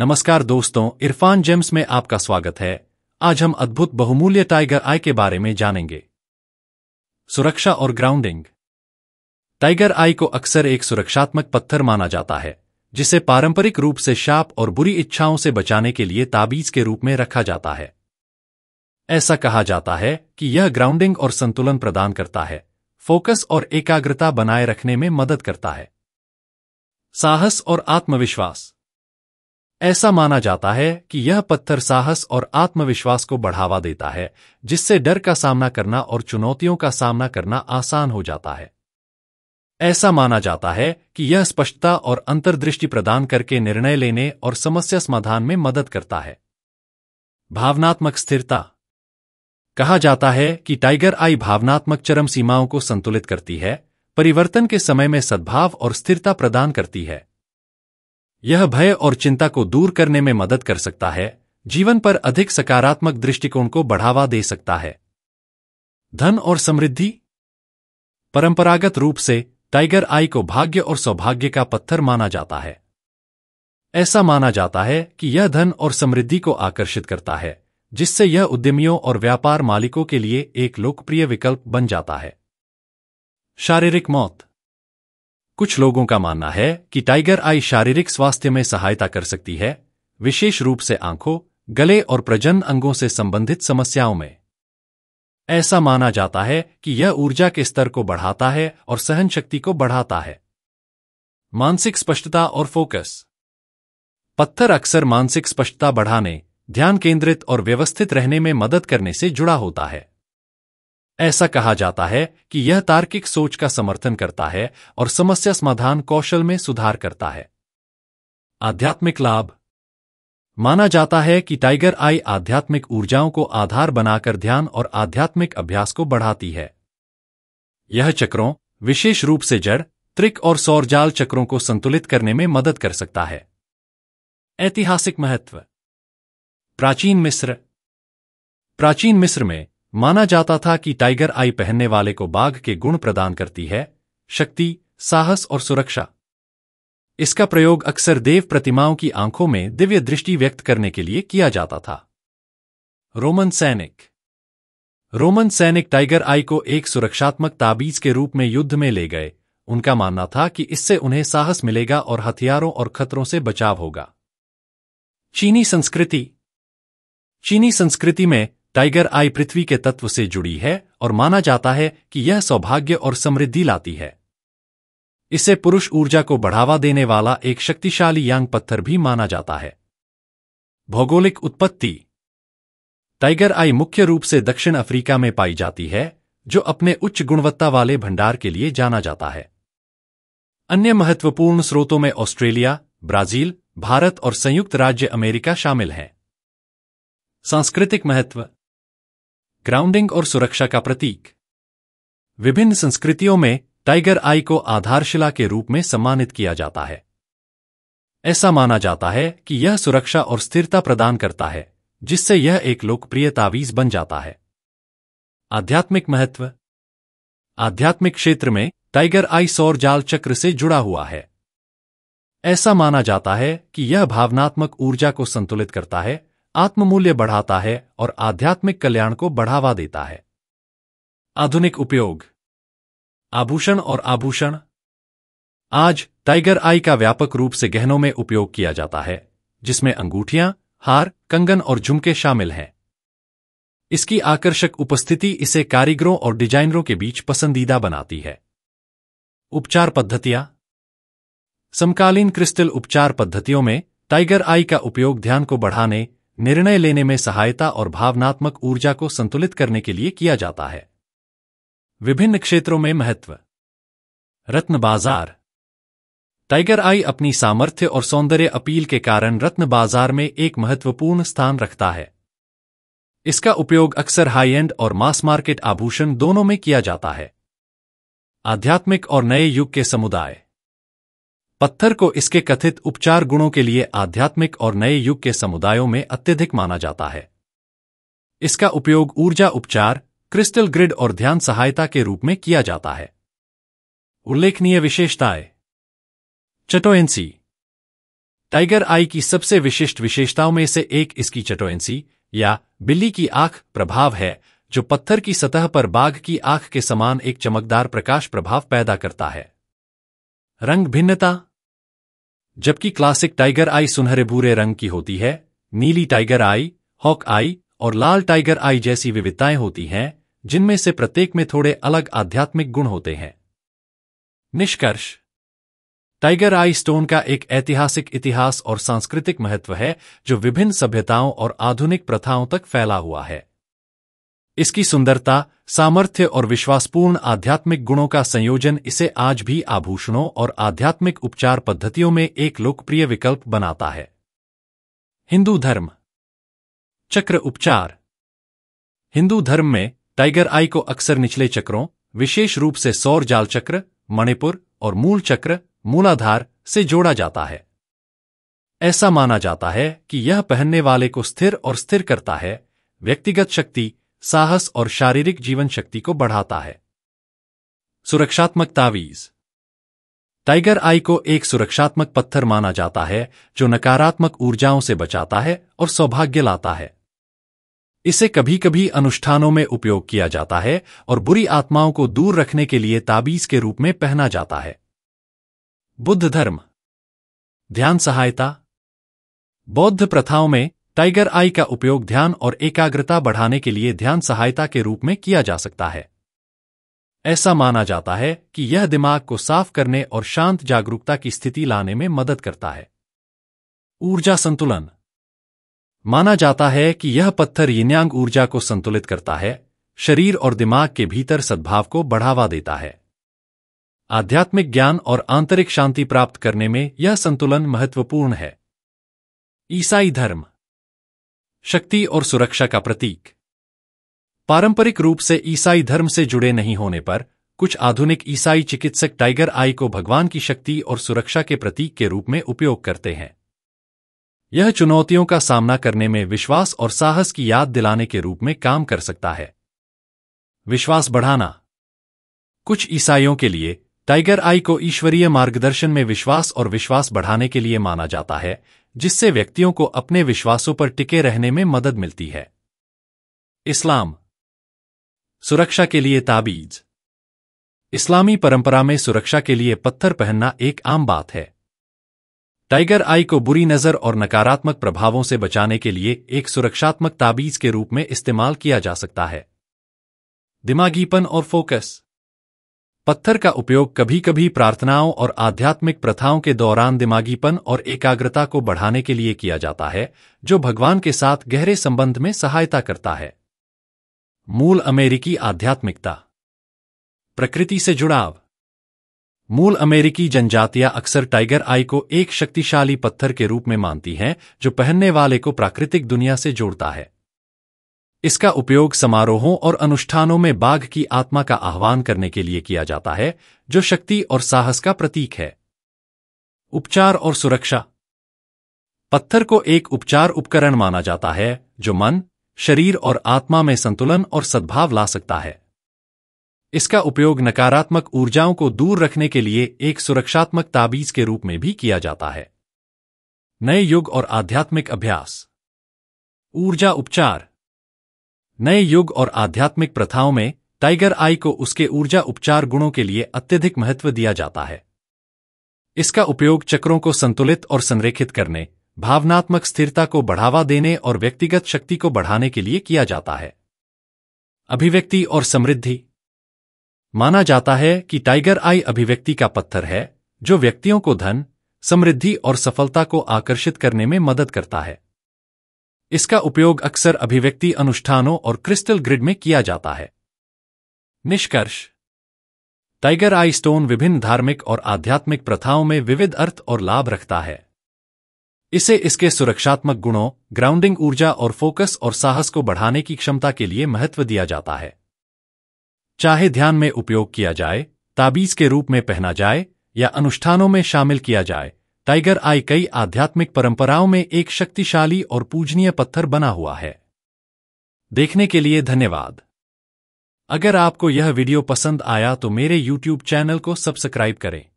नमस्कार दोस्तों इरफान जेम्स में आपका स्वागत है आज हम अद्भुत बहुमूल्य टाइगर आई के बारे में जानेंगे सुरक्षा और ग्राउंडिंग टाइगर आई को अक्सर एक सुरक्षात्मक पत्थर माना जाता है जिसे पारंपरिक रूप से शाप और बुरी इच्छाओं से बचाने के लिए ताबीज के रूप में रखा जाता है ऐसा कहा जाता है कि यह ग्राउंडिंग और संतुलन प्रदान करता है फोकस और एकाग्रता बनाए रखने में मदद करता है साहस और आत्मविश्वास ऐसा माना जाता है कि यह पत्थर साहस और आत्मविश्वास को बढ़ावा देता है जिससे डर का सामना करना और चुनौतियों का सामना करना आसान हो जाता है ऐसा माना जाता है कि यह स्पष्टता और अंतर्दृष्टि प्रदान करके निर्णय लेने और समस्या समाधान में मदद करता है भावनात्मक स्थिरता कहा जाता है कि टाइगर आई भावनात्मक चरम सीमाओं को संतुलित करती है परिवर्तन के समय में सद्भाव और स्थिरता प्रदान करती है यह भय और चिंता को दूर करने में मदद कर सकता है जीवन पर अधिक सकारात्मक दृष्टिकोण को बढ़ावा दे सकता है धन और समृद्धि परंपरागत रूप से टाइगर आई को भाग्य और सौभाग्य का पत्थर माना जाता है ऐसा माना जाता है कि यह धन और समृद्धि को आकर्षित करता है जिससे यह उद्यमियों और व्यापार मालिकों के लिए एक लोकप्रिय विकल्प बन जाता है शारीरिक मौत कुछ लोगों का मानना है कि टाइगर आई शारीरिक स्वास्थ्य में सहायता कर सकती है विशेष रूप से आंखों गले और प्रजन अंगों से संबंधित समस्याओं में ऐसा माना जाता है कि यह ऊर्जा के स्तर को बढ़ाता है और सहन शक्ति को बढ़ाता है मानसिक स्पष्टता और फोकस पत्थर अक्सर मानसिक स्पष्टता बढ़ाने ध्यान केंद्रित और व्यवस्थित रहने में मदद करने से जुड़ा होता है ऐसा कहा जाता है कि यह तार्किक सोच का समर्थन करता है और समस्या समाधान कौशल में सुधार करता है आध्यात्मिक लाभ माना जाता है कि टाइगर आई आध्यात्मिक ऊर्जाओं को आधार बनाकर ध्यान और आध्यात्मिक अभ्यास को बढ़ाती है यह चक्रों विशेष रूप से जड़ त्रिक और सौर जाल चक्रों को संतुलित करने में मदद कर सकता है ऐतिहासिक महत्व प्राचीन मिस्र प्राचीन मिस्र में माना जाता था कि टाइगर आई पहनने वाले को बाघ के गुण प्रदान करती है शक्ति साहस और सुरक्षा इसका प्रयोग अक्सर देव प्रतिमाओं की आंखों में दिव्य दृष्टि व्यक्त करने के लिए किया जाता था रोमन सैनिक रोमन सैनिक टाइगर आई को एक सुरक्षात्मक ताबीज के रूप में युद्ध में ले गए उनका मानना था कि इससे उन्हें साहस मिलेगा और हथियारों और खतरों से बचाव होगा चीनी संस्कृति चीनी संस्कृति में टाइगर आई पृथ्वी के तत्व से जुड़ी है और माना जाता है कि यह सौभाग्य और समृद्धि लाती है इसे पुरुष ऊर्जा को बढ़ावा देने वाला एक शक्तिशाली यांग पत्थर भी माना जाता है भौगोलिक उत्पत्ति टाइगर आई मुख्य रूप से दक्षिण अफ्रीका में पाई जाती है जो अपने उच्च गुणवत्ता वाले भंडार के लिए जाना जाता है अन्य महत्वपूर्ण स्रोतों में ऑस्ट्रेलिया ब्राजील भारत और संयुक्त राज्य अमेरिका शामिल हैं सांस्कृतिक महत्व ग्राउंडिंग और सुरक्षा का प्रतीक विभिन्न संस्कृतियों में टाइगर आई को आधारशिला के रूप में सम्मानित किया जाता है ऐसा माना जाता है कि यह सुरक्षा और स्थिरता प्रदान करता है जिससे यह एक लोकप्रिय तावीज बन जाता है आध्यात्मिक महत्व आध्यात्मिक क्षेत्र में टाइगर आई सौर जाल चक्र से जुड़ा हुआ है ऐसा माना जाता है कि यह भावनात्मक ऊर्जा को संतुलित करता है आत्ममूल्य बढ़ाता है और आध्यात्मिक कल्याण को बढ़ावा देता है आधुनिक उपयोग आभूषण और आभूषण आज टाइगर आई का व्यापक रूप से गहनों में उपयोग किया जाता है जिसमें अंगूठियां हार कंगन और झुमके शामिल हैं इसकी आकर्षक उपस्थिति इसे कारीगरों और डिजाइनरों के बीच पसंदीदा बनाती है उपचार पद्धतियां समकालीन क्रिस्टल उपचार पद्धतियों में टाइगर आई का उपयोग ध्यान को बढ़ाने निर्णय लेने में सहायता और भावनात्मक ऊर्जा को संतुलित करने के लिए किया जाता है विभिन्न क्षेत्रों में महत्व रत्न बाजार टाइगर आई अपनी सामर्थ्य और सौंदर्य अपील के कारण रत्न बाजार में एक महत्वपूर्ण स्थान रखता है इसका उपयोग अक्सर हाई एंड और मास मार्केट आभूषण दोनों में किया जाता है आध्यात्मिक और नए युग के समुदाय पत्थर को इसके कथित उपचार गुणों के लिए आध्यात्मिक और नए युग के समुदायों में अत्यधिक माना जाता है इसका उपयोग ऊर्जा उपचार क्रिस्टल ग्रिड और ध्यान सहायता के रूप में किया जाता है उल्लेखनीय विशेषताएं चटोएंसी टाइगर आई की सबसे विशिष्ट विशेषताओं में से एक इसकी चटोएंसी या बिल्ली की आंख प्रभाव है जो पत्थर की सतह पर बाघ की आंख के समान एक चमकदार प्रकाश प्रभाव पैदा करता है रंग भिन्नता जबकि क्लासिक टाइगर आई सुनहरे भूरे रंग की होती है नीली टाइगर आई हॉक आई और लाल टाइगर आई जैसी विविधताएं होती हैं जिनमें से प्रत्येक में थोड़े अलग आध्यात्मिक गुण होते हैं निष्कर्ष टाइगर आई स्टोन का एक ऐतिहासिक इतिहास और सांस्कृतिक महत्व है जो विभिन्न सभ्यताओं और आधुनिक प्रथाओं तक फैला हुआ है इसकी सुंदरता सामर्थ्य और विश्वासपूर्ण आध्यात्मिक गुणों का संयोजन इसे आज भी आभूषणों और आध्यात्मिक उपचार पद्धतियों में एक लोकप्रिय विकल्प बनाता है हिंदू धर्म चक्र उपचार हिंदू धर्म में टाइगर आई को अक्सर निचले चक्रों विशेष रूप से सौर जाल चक्र मणिपुर और मूल चक्र मूलाधार से जोड़ा जाता है ऐसा माना जाता है कि यह पहनने वाले को स्थिर और स्थिर करता है व्यक्तिगत शक्ति साहस और शारीरिक जीवन शक्ति को बढ़ाता है सुरक्षात्मक तावीज टाइगर आई को एक सुरक्षात्मक पत्थर माना जाता है जो नकारात्मक ऊर्जाओं से बचाता है और सौभाग्य लाता है इसे कभी कभी अनुष्ठानों में उपयोग किया जाता है और बुरी आत्माओं को दूर रखने के लिए ताबीज के रूप में पहना जाता है बुद्ध धर्म ध्यान सहायता बौद्ध प्रथाओं में टाइगर आई का उपयोग ध्यान और एकाग्रता बढ़ाने के लिए ध्यान सहायता के रूप में किया जा सकता है ऐसा माना जाता है कि यह दिमाग को साफ करने और शांत जागरूकता की स्थिति लाने में मदद करता है ऊर्जा संतुलन माना जाता है कि यह पत्थर यिन्यांग ऊर्जा को संतुलित करता है शरीर और दिमाग के भीतर सद्भाव को बढ़ावा देता है आध्यात्मिक ज्ञान और आंतरिक शांति प्राप्त करने में यह संतुलन महत्वपूर्ण है ईसाई धर्म शक्ति और सुरक्षा का प्रतीक पारंपरिक रूप से ईसाई धर्म से जुड़े नहीं होने पर कुछ आधुनिक ईसाई चिकित्सक टाइगर आई को भगवान की शक्ति और सुरक्षा के प्रतीक के रूप में उपयोग करते हैं यह चुनौतियों का सामना करने में विश्वास और साहस की याद दिलाने के रूप में काम कर सकता है विश्वास बढ़ाना कुछ ईसाइयों के लिए टाइगर आई को ईश्वरीय मार्गदर्शन में विश्वास और विश्वास बढ़ाने के लिए माना जाता है जिससे व्यक्तियों को अपने विश्वासों पर टिके रहने में मदद मिलती है इस्लाम सुरक्षा के लिए ताबीज इस्लामी परंपरा में सुरक्षा के लिए पत्थर पहनना एक आम बात है टाइगर आई को बुरी नजर और नकारात्मक प्रभावों से बचाने के लिए एक सुरक्षात्मक ताबीज के रूप में इस्तेमाल किया जा सकता है दिमागीपन और फोकस पत्थर का उपयोग कभी कभी प्रार्थनाओं और आध्यात्मिक प्रथाओं के दौरान दिमागीपन और एकाग्रता को बढ़ाने के लिए किया जाता है जो भगवान के साथ गहरे संबंध में सहायता करता है मूल अमेरिकी आध्यात्मिकता प्रकृति से जुड़ाव मूल अमेरिकी जनजातियां अक्सर टाइगर आई को एक शक्तिशाली पत्थर के रूप में मानती हैं जो पहनने वाले को प्राकृतिक दुनिया से जोड़ता है इसका उपयोग समारोहों और अनुष्ठानों में बाघ की आत्मा का आह्वान करने के लिए किया जाता है जो शक्ति और साहस का प्रतीक है उपचार और सुरक्षा पत्थर को एक उपचार उपकरण माना जाता है जो मन शरीर और आत्मा में संतुलन और सद्भाव ला सकता है इसका उपयोग नकारात्मक ऊर्जाओं को दूर रखने के लिए एक सुरक्षात्मक ताबीज के रूप में भी किया जाता है नए युग और आध्यात्मिक अभ्यास ऊर्जा उपचार नए युग और आध्यात्मिक प्रथाओं में टाइगर आई को उसके ऊर्जा उपचार गुणों के लिए अत्यधिक महत्व दिया जाता है इसका उपयोग चक्रों को संतुलित और संरेखित करने भावनात्मक स्थिरता को बढ़ावा देने और व्यक्तिगत शक्ति को बढ़ाने के लिए किया जाता है अभिव्यक्ति और समृद्धि माना जाता है कि टाइगर आई अभिव्यक्ति का पत्थर है जो व्यक्तियों को धन समृद्धि और सफलता को आकर्षित करने में मदद करता है इसका उपयोग अक्सर अभिव्यक्ति अनुष्ठानों और क्रिस्टल ग्रिड में किया जाता है निष्कर्ष टाइगर आई स्टोन विभिन्न धार्मिक और आध्यात्मिक प्रथाओं में विविध अर्थ और लाभ रखता है इसे इसके सुरक्षात्मक गुणों ग्राउंडिंग ऊर्जा और फोकस और साहस को बढ़ाने की क्षमता के लिए महत्व दिया जाता है चाहे ध्यान में उपयोग किया जाए ताबीज के रूप में पहना जाए या अनुष्ठानों में शामिल किया जाए टाइगर आई कई आध्यात्मिक परंपराओं में एक शक्तिशाली और पूजनीय पत्थर बना हुआ है देखने के लिए धन्यवाद अगर आपको यह वीडियो पसंद आया तो मेरे YouTube चैनल को सब्सक्राइब करें